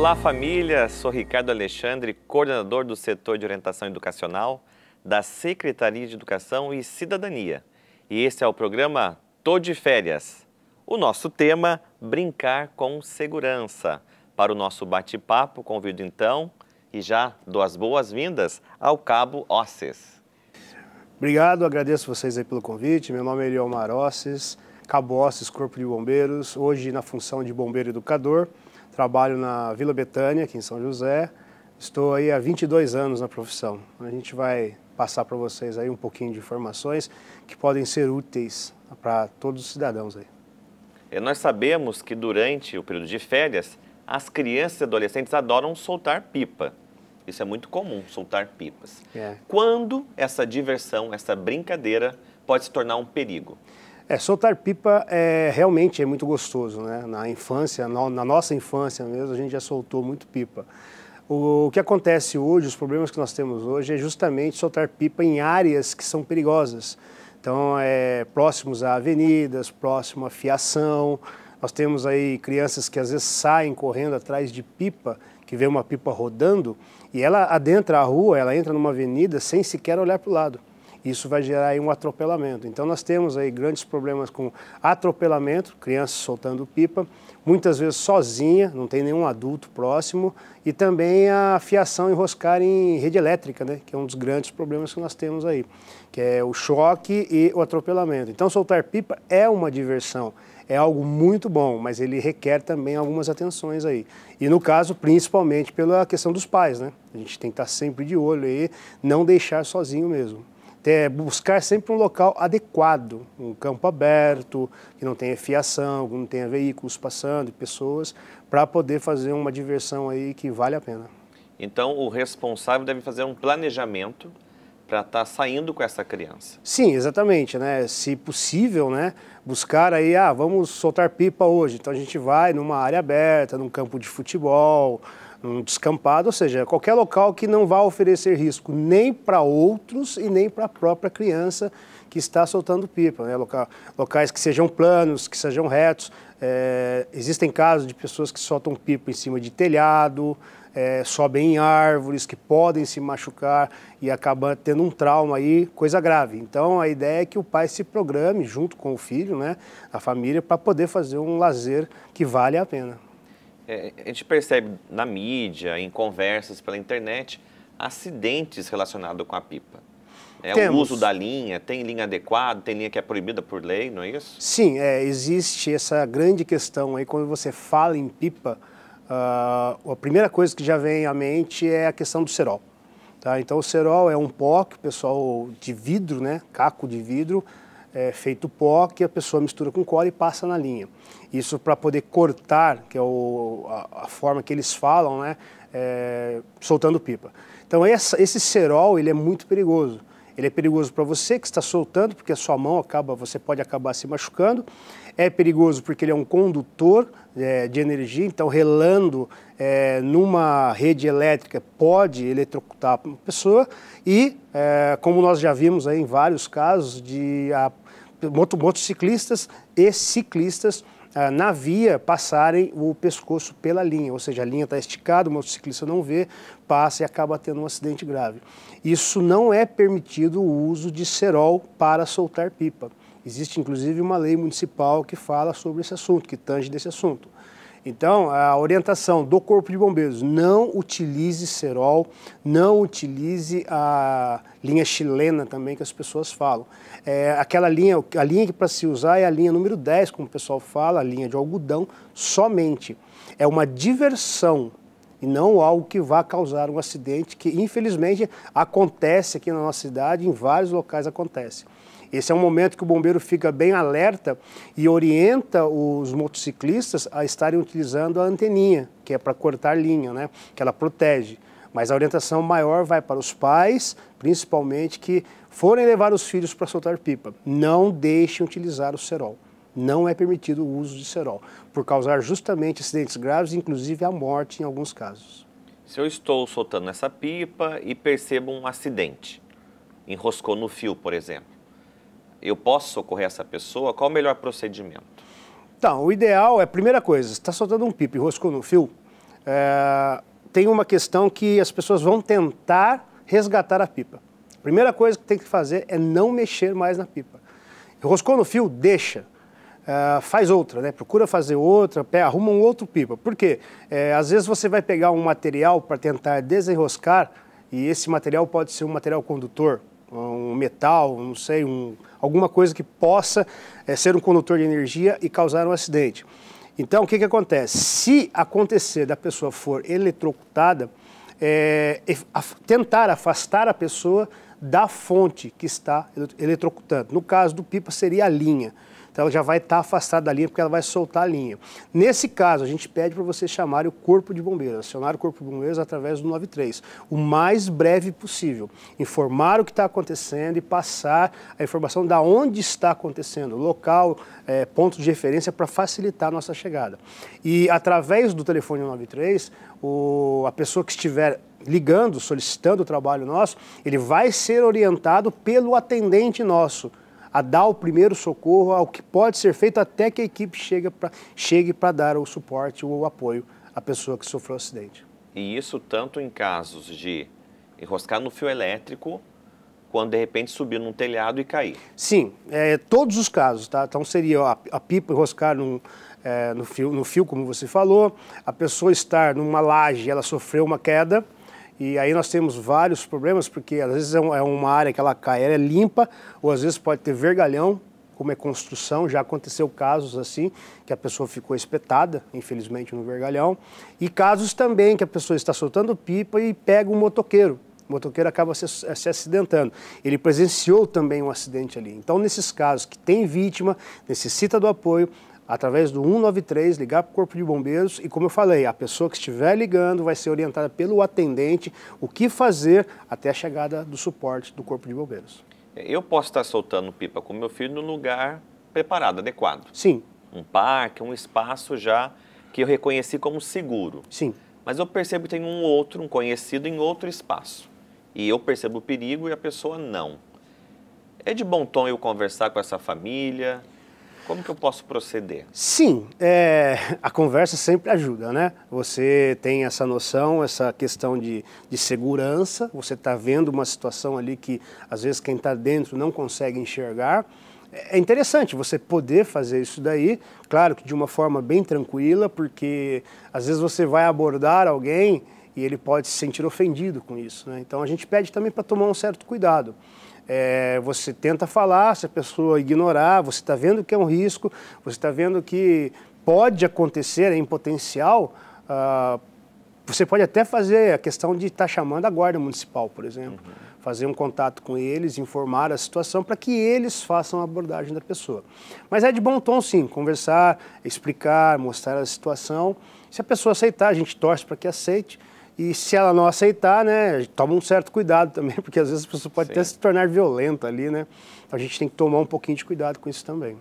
Olá, família! Sou Ricardo Alexandre, coordenador do setor de orientação educacional da Secretaria de Educação e Cidadania. E esse é o programa Tô de Férias. O nosso tema, brincar com segurança. Para o nosso bate-papo, convido então e já dou as boas-vindas ao Cabo Osses. Obrigado, agradeço vocês aí pelo convite. Meu nome é Eliomar Osses, Cabo Osses, Corpo de Bombeiros, hoje na função de bombeiro educador. Trabalho na Vila Betânia, aqui em São José. Estou aí há 22 anos na profissão. A gente vai passar para vocês aí um pouquinho de informações que podem ser úteis para todos os cidadãos aí. nós sabemos que durante o período de férias, as crianças e adolescentes adoram soltar pipa. Isso é muito comum, soltar pipas. É. Quando essa diversão, essa brincadeira pode se tornar um perigo? É, soltar pipa é, realmente é muito gostoso, né? Na infância, na, na nossa infância mesmo, a gente já soltou muito pipa. O, o, que acontece hoje, os problemas que nós temos hoje, é justamente soltar pipa em áreas que são perigosas. Então, é, próximos a avenidas, próximo a fiação. Nós temos aí crianças que às vezes saem correndo atrás de pipa, que vê uma pipa rodando, e ela adentra a rua, ela entra numa avenida sem sequer olhar para o lado. Isso vai gerar aí um atropelamento. Então nós temos aí grandes problemas com atropelamento, crianças soltando pipa, muitas vezes sozinha, não tem nenhum adulto próximo, e também a fiação enroscar em rede elétrica, né, que é um dos grandes problemas que nós temos aí, que é o choque e o atropelamento. Então soltar pipa é uma diversão, é algo muito bom, mas ele requer também algumas atenções aí. E no caso, principalmente pela questão dos pais, né? A gente tem que estar sempre de olho aí, não deixar sozinho mesmo é, buscar sempre um local adequado, um campo aberto, que não tenha fiação, que não tenha veículos passando, pessoas, para poder fazer uma diversão aí que vale a pena. Então, o responsável deve fazer um planejamento para estar tá saindo com essa criança. Sim, exatamente, né? Se possível, né, buscar aí, ah, vamos soltar pipa hoje. Então a gente vai numa área aberta, num campo de futebol, um descampado, ou seja, qualquer local que não vá oferecer risco nem para outros e nem para a própria criança que está soltando pipa, né? Loca, locais que sejam planos, que sejam retos. É, existem casos de pessoas que soltam pipa em cima de telhado, é, sobem em árvores, que podem se machucar e acabam tendo um trauma aí, coisa grave. Então a ideia é que o pai se programe junto com o filho, né, a família, para poder fazer um lazer que vale a pena é, a gente percebe na mídia, em conversas pela internet, acidentes relacionados com a pipa. É Temos. o uso da linha, tem linha adequada, tem linha que é proibida por lei, não é isso? Sim, é, existe essa grande questão aí quando você fala em pipa, uh, a primeira coisa que já vem à mente é a questão do cerol. Tá? Então o cerol é um pó que o pessoal de vidro, né, caco de vidro, é, feito pó que a pessoa mistura com cola e passa na linha. Isso para poder cortar, que é o, a, a, forma que eles falam, né, é, soltando pipa. Então essa, esse cerol ele é muito perigoso. Ele é perigoso para você que está soltando, porque a sua mão acaba, você pode acabar se machucando. É perigoso porque ele é um condutor é, de energia, então relando é, numa rede elétrica pode eletrocutar uma pessoa. E, é, como nós já vimos aí em vários casos de a, motociclistas e ciclistas ah, na via passarem o pescoço pela linha, ou seja, a linha está esticada, o motociclista não vê, passa e acaba tendo um acidente grave. Isso não é permitido o uso de cerol para soltar pipa. Existe inclusive uma lei municipal que fala sobre esse assunto, que tange desse assunto. Então, a orientação do Corpo de Bombeiros, não utilize cerol, não utilize a linha chilena também que as pessoas falam. É, aquela linha, a linha que para se usar é a linha número 10, como o pessoal fala, a linha de algodão somente. É uma diversão e não algo que vá causar um acidente que, infelizmente, acontece aqui na nossa cidade, em vários locais acontece. Esse é um momento que o bombeiro fica bem alerta e orienta os motociclistas a estarem utilizando a anteninha, que é para cortar linha, né? que ela protege. Mas a orientação maior vai para os pais, principalmente, que forem levar os filhos para soltar pipa. Não deixem utilizar o cerol não é permitido o uso de cerol, por causar justamente acidentes graves, inclusive a morte em alguns casos. Se eu estou soltando essa pipa e percebo um acidente, enroscou no fio, por exemplo, eu posso socorrer essa pessoa? Qual o melhor procedimento? Então, o ideal é, primeira coisa, está soltando um pipa e enroscou no fio, é, tem uma questão que as pessoas vão tentar resgatar a pipa. primeira coisa que tem que fazer é não mexer mais na pipa. Enroscou no fio, deixa Uh, faz outra, né? procura fazer outra, arruma um outro pipa. Por quê? É, às vezes você vai pegar um material para tentar desenroscar e esse material pode ser um material condutor, um metal, não sei, um, alguma coisa que possa é, ser um condutor de energia e causar um acidente. Então, o que, que acontece? Se acontecer da pessoa for eletrocutada, é, tentar afastar a pessoa da fonte que está eletrocutando. No caso do pipa, seria a linha. Então ela já vai estar tá afastada da linha porque ela vai soltar a linha. Nesse caso, a gente pede para você chamar o Corpo de Bombeiros, acionar o Corpo de Bombeiros através do 93, o mais breve possível. Informar o que está acontecendo e passar a informação da onde está acontecendo, local, é, ponto de referência para facilitar a nossa chegada. E através do telefone 93, o, a pessoa que estiver ligando, solicitando o trabalho nosso, ele vai ser orientado pelo atendente nosso a dar o primeiro socorro, ao que pode ser feito até que a equipe chegue para dar o suporte ou o apoio à pessoa que sofreu o acidente. E isso tanto em casos de enroscar no fio elétrico, quando de repente subir num telhado e cair. Sim, é, todos os casos, tá? Então seria a, a pipa enroscar num, é, no, fio, no fio, como você falou, a pessoa estar numa laje, ela sofreu uma queda, e aí nós temos vários problemas, porque às vezes é, é uma área que ela cai, ela é limpa, ou às vezes pode ter vergalhão, como é construção, já aconteceu casos assim, que a pessoa ficou espetada, infelizmente, no vergalhão, e casos também que a pessoa está soltando pipa e pega um motoqueiro. O motoqueiro acaba se, se acidentando. Ele presenciou também um acidente ali. Então, nesses casos que tem vítima, necessita do apoio, através do 193, ligar para o Corpo de Bombeiros e, como eu falei, a pessoa que estiver ligando vai ser orientada pelo atendente o que fazer até a chegada do suporte do Corpo de Bombeiros. Eu posso estar soltando pipa com meu filho no lugar preparado, adequado. Sim. Um parque, um espaço já que eu reconheci como seguro. Sim. Mas eu percebo que tem um outro, um conhecido em outro espaço. E eu percebo o perigo e a pessoa não. É de bom tom eu conversar com essa família, como que eu posso proceder? Sim, é, a conversa sempre ajuda, né? Você tem essa noção, essa questão de, de segurança, você está vendo uma situação ali que às vezes quem está dentro não consegue enxergar. É interessante você poder fazer isso daí, claro que de uma forma bem tranquila, porque às vezes você vai abordar alguém e ele pode se sentir ofendido com isso. Né? Então a gente pede também para tomar um certo cuidado. É, você tenta falar, se a pessoa ignorar, você está vendo que é um risco, você está vendo que pode acontecer em é potencial. Ah, você pode até fazer a questão de estar tá chamando a guarda municipal, por exemplo, uhum. fazer um contato com eles, informar a situação para que eles façam a abordagem da pessoa. Mas é de bom tom, sim, conversar, explicar, mostrar a situação. Se a pessoa aceitar, a gente torce para que aceite. E se ela não aceitar, né, toma um certo cuidado também, porque às vezes a pessoa pode Sim. até se tornar violenta ali, né? Então a gente tem que tomar um pouquinho de cuidado com isso também.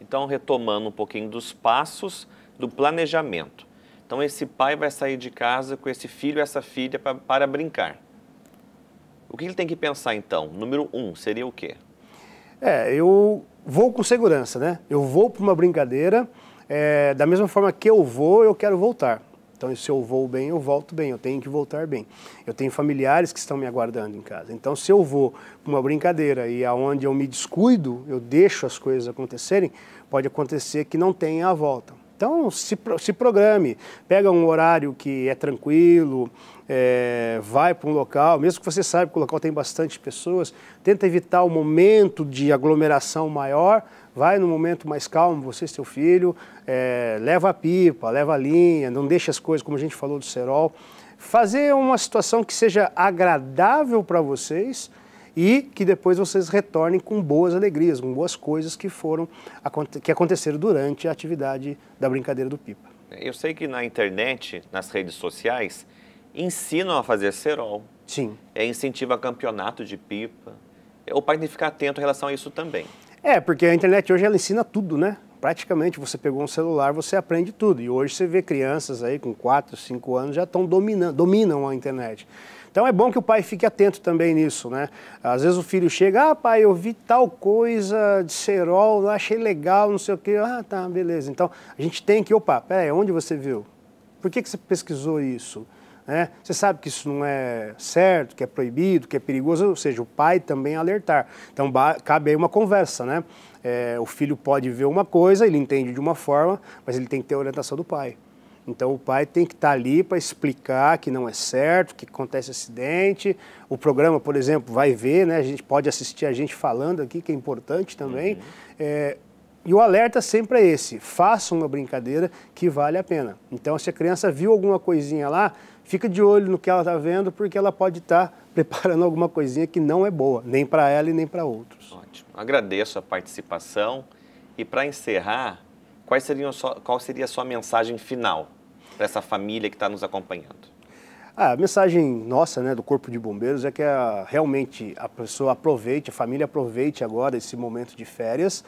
Então, retomando um pouquinho dos passos do planejamento. Então, esse pai vai sair de casa com esse filho e essa filha pra, para brincar. O que ele tem que pensar, então? Número um, seria o quê? É, eu vou com segurança, né? Eu vou para uma brincadeira, é, da mesma forma que eu vou, eu quero voltar. Então, se eu vou bem, eu volto bem, eu tenho que voltar bem. Eu tenho familiares que estão me aguardando em casa. Então, se eu vou uma brincadeira e aonde eu me descuido, eu deixo as coisas acontecerem, pode acontecer que não tenha a volta. Então, se, se programe. Pega um horário que é tranquilo, é, vai para um local, mesmo que você saiba que o local tem bastante pessoas, tenta evitar o momento de aglomeração maior, vai no momento mais calmo, você e seu filho, é, leva a pipa, leva a linha, não deixa as coisas, como a gente falou do cerol. Fazer uma situação que seja agradável para vocês, e que depois vocês retornem com boas alegrias, com boas coisas que foram que aconteceram durante a atividade da brincadeira do pipa. Eu sei que na internet, nas redes sociais, ensinam a fazer cerol. Sim. É incentiva campeonato de pipa. É, o pai tem que ficar atento em relação a isso também. É, porque a internet hoje ela ensina tudo, né? praticamente você pegou um celular, você aprende tudo. E hoje você vê crianças aí com 4, 5 anos já estão dominando, dominam a internet. Então é bom que o pai fique atento também nisso, né? Às vezes o filho chega, ah, pai, eu vi tal coisa de cerol, achei legal, não sei o quê. Ah, tá, beleza. Então a gente tem que, opa, peraí, onde você viu? Por que, que você pesquisou isso? Né? Você sabe que isso não é certo, que é proibido, que é perigoso, ou seja, o pai também alertar. Então cabe aí uma conversa, né? É, o filho pode ver uma coisa, ele entende de uma forma, mas ele tem que ter a orientação do pai. Então o pai tem que estar tá ali para explicar que não é certo, que acontece acidente. O programa, por exemplo, vai ver, né? A gente pode assistir a gente falando aqui, que é importante também. Uhum. É, e o alerta sempre é esse: faça uma brincadeira que vale a pena. Então, se a criança viu alguma coisinha lá, fica de olho no que ela está vendo, porque ela pode estar tá preparando alguma coisinha que não é boa, nem para ela e nem para outros. Ótimo. Agradeço a participação. E para encerrar, quais seriam qual seria a sua mensagem final para essa família que está nos acompanhando? Ah, a mensagem nossa, né, do Corpo de Bombeiros é que a, realmente a pessoa aproveite, a família aproveite agora esse momento de férias,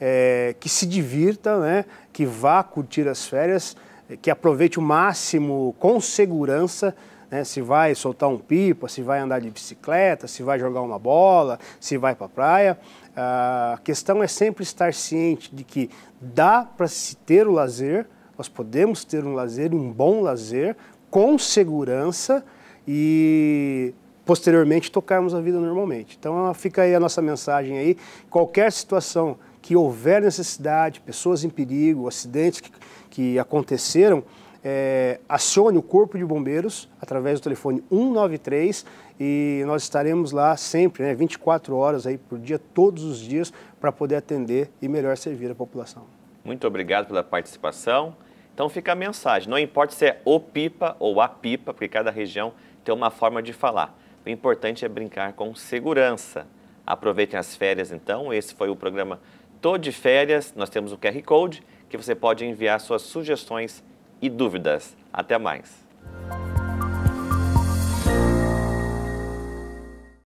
é, que se divirta, né, que vá curtir as férias, que aproveite o máximo com segurança né, se vai soltar um pipa, se vai andar de bicicleta, se vai jogar uma bola, se vai para a praia. A questão é sempre estar ciente de que dá para se ter o lazer, nós podemos ter um lazer, um bom lazer, com segurança e posteriormente tocarmos a vida normalmente. Então fica aí a nossa mensagem aí, qualquer situação que houver necessidade, pessoas em perigo, acidentes que, que aconteceram, é, acione o Corpo de Bombeiros através do telefone 193 e nós estaremos lá sempre, né, 24 horas aí por dia, todos os dias, para poder atender e melhor servir a população. Muito obrigado pela participação. Então fica a mensagem, não importa se é o pipa ou a pipa, porque cada região tem uma forma de falar. O importante é brincar com segurança. Aproveitem as férias então, esse foi o programa Tô de férias, nós temos o QR Code que você pode enviar suas sugestões e dúvidas. Até mais!